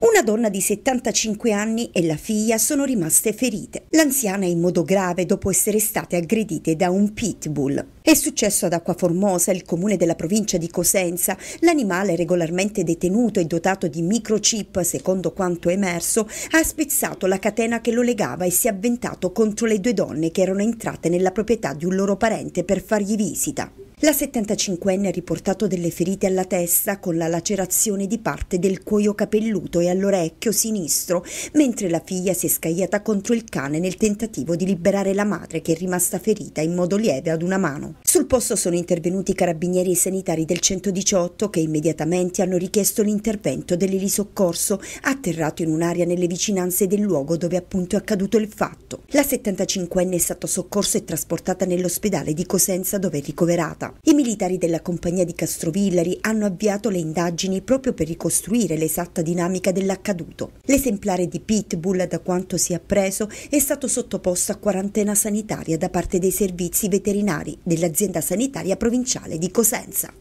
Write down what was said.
Una donna di 75 anni e la figlia sono rimaste ferite, l'anziana è in modo grave dopo essere state aggredite da un pitbull. È successo ad Acquaformosa, il comune della provincia di Cosenza. L'animale regolarmente detenuto e dotato di microchip, secondo quanto emerso, ha spezzato la catena che lo legava e si è avventato contro le due donne che erano entrate nella proprietà di un loro parente per fargli visita. La 75enne ha riportato delle ferite alla testa con la lacerazione di parte del cuoio capelluto e all'orecchio sinistro, mentre la figlia si è scagliata contro il cane nel tentativo di liberare la madre che è rimasta ferita in modo lieve ad una mano. Sul posto sono intervenuti i carabinieri e i sanitari del 118 che immediatamente hanno richiesto l'intervento dell'elisoccorso atterrato in un'area nelle vicinanze del luogo dove appunto è accaduto il fatto. La 75enne è stata soccorsa e trasportata nell'ospedale di Cosenza dove è ricoverata. Gaza. I militari della compagnia di Castrovillari hanno avviato le indagini proprio per ricostruire l'esatta dinamica dell'accaduto. L'esemplare di Pitbull, da quanto si è appreso, è stato sottoposto a quarantena sanitaria da parte dei servizi veterinari dell'azienda sanitaria provinciale di Cosenza.